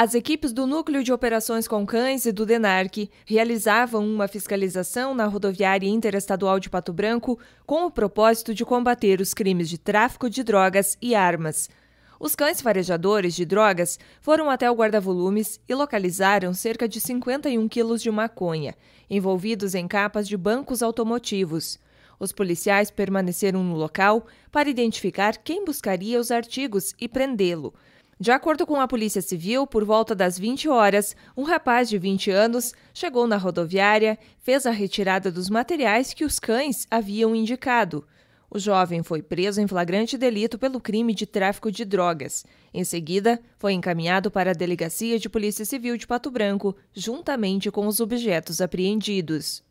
As equipes do Núcleo de Operações com Cães e do DENARC realizavam uma fiscalização na rodoviária interestadual de Pato Branco com o propósito de combater os crimes de tráfico de drogas e armas. Os cães farejadores de drogas foram até o guarda-volumes e localizaram cerca de 51 quilos de maconha, envolvidos em capas de bancos automotivos. Os policiais permaneceram no local para identificar quem buscaria os artigos e prendê-lo. De acordo com a Polícia Civil, por volta das 20 horas, um rapaz de 20 anos chegou na rodoviária, fez a retirada dos materiais que os cães haviam indicado. O jovem foi preso em flagrante delito pelo crime de tráfico de drogas. Em seguida, foi encaminhado para a Delegacia de Polícia Civil de Pato Branco, juntamente com os objetos apreendidos.